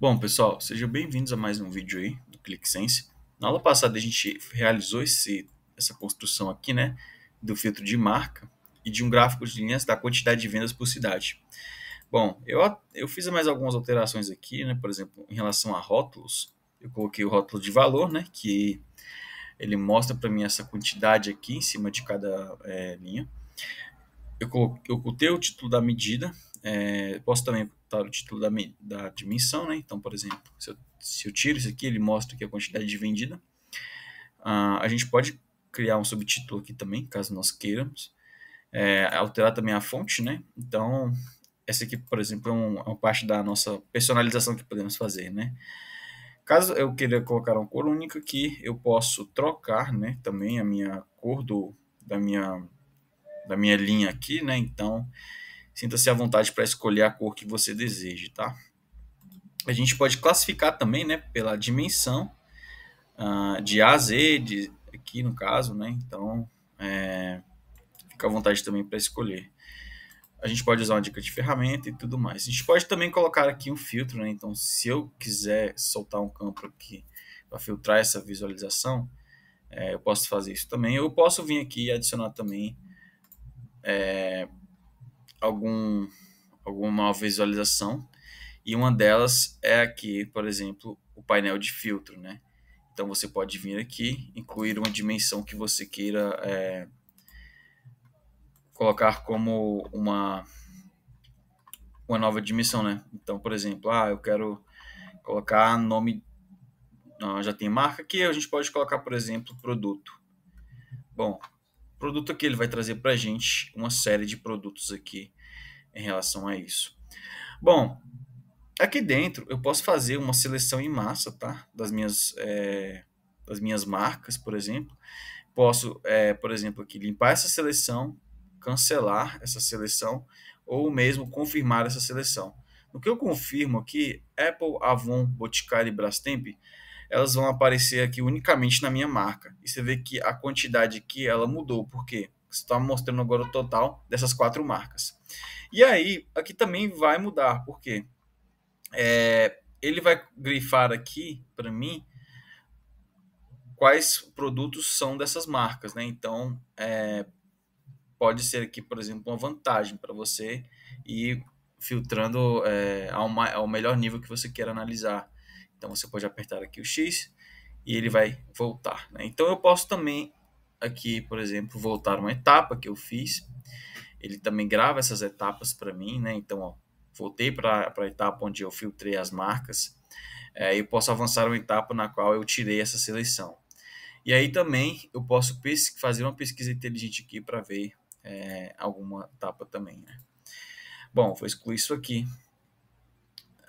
Bom, pessoal, sejam bem-vindos a mais um vídeo aí do ClickSense. Na aula passada a gente realizou esse, essa construção aqui, né, do filtro de marca e de um gráfico de linhas da quantidade de vendas por cidade. Bom, eu, eu fiz mais algumas alterações aqui, né, por exemplo, em relação a rótulos, eu coloquei o rótulo de valor, né, que ele mostra para mim essa quantidade aqui em cima de cada é, linha. Eu, coloquei, eu ocultei o título da medida, é, posso também botar o título da, da dimensão, né? Então, por exemplo, se eu, se eu tiro isso aqui, ele mostra aqui a quantidade de vendida. Uh, a gente pode criar um subtítulo aqui também, caso nós queiramos. É, alterar também a fonte, né? Então, essa aqui, por exemplo, é, um, é uma parte da nossa personalização que podemos fazer, né? Caso eu queira colocar uma cor única aqui, eu posso trocar, né? Também a minha cor do, da, minha, da minha linha aqui, né? Então, Sinta-se à vontade para escolher a cor que você deseja, tá? A gente pode classificar também, né, pela dimensão uh, de A a Z, de, aqui no caso, né? Então, é, fica à vontade também para escolher. A gente pode usar uma dica de ferramenta e tudo mais. A gente pode também colocar aqui um filtro, né? Então, se eu quiser soltar um campo aqui para filtrar essa visualização, é, eu posso fazer isso também. Eu posso vir aqui e adicionar também é, algum, alguma visualização e uma delas é aqui, por exemplo, o painel de filtro, né? Então você pode vir aqui, incluir uma dimensão que você queira é, colocar como uma, uma nova dimensão, né? Então, por exemplo, ah, eu quero colocar nome, já tem marca aqui, a gente pode colocar, por exemplo, produto. Bom, produto aqui. Ele vai trazer para a gente uma série de produtos aqui em relação a isso. Bom, aqui dentro eu posso fazer uma seleção em massa, tá? Das minhas, é, das minhas marcas, por exemplo. Posso, é, por exemplo, aqui limpar essa seleção, cancelar essa seleção ou mesmo confirmar essa seleção. No que eu confirmo aqui, Apple, Avon, Boticário e Brastemp, elas vão aparecer aqui unicamente na minha marca. E você vê que a quantidade que ela mudou, porque você está mostrando agora o total dessas quatro marcas. E aí, aqui também vai mudar, porque é, ele vai grifar aqui para mim quais produtos são dessas marcas, né? Então, é, pode ser aqui, por exemplo, uma vantagem para você e filtrando é, ao, ao melhor nível que você quer analisar. Então você pode apertar aqui o X e ele vai voltar. Né? Então eu posso também aqui, por exemplo, voltar uma etapa que eu fiz. Ele também grava essas etapas para mim, né? Então, ó, voltei para a etapa onde eu filtrei as marcas. É, eu posso avançar uma etapa na qual eu tirei essa seleção. E aí também eu posso fazer uma pesquisa inteligente aqui para ver é, alguma etapa também. Né? Bom, vou excluir isso aqui.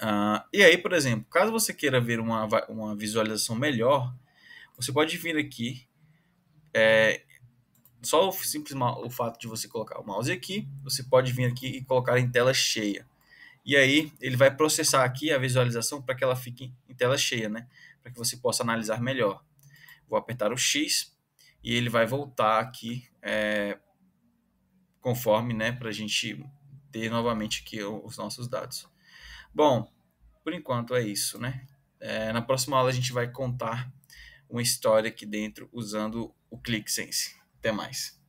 Uh, e aí, por exemplo, caso você queira ver uma, uma visualização melhor, você pode vir aqui. É, só o simples o fato de você colocar o mouse aqui, você pode vir aqui e colocar em tela cheia. E aí ele vai processar aqui a visualização para que ela fique em tela cheia, né? Para que você possa analisar melhor. Vou apertar o X e ele vai voltar aqui é, conforme, né? Para a gente ter novamente aqui os nossos dados. Bom, por enquanto é isso, né? É, na próxima aula a gente vai contar uma história aqui dentro usando o ClickSense. Até mais.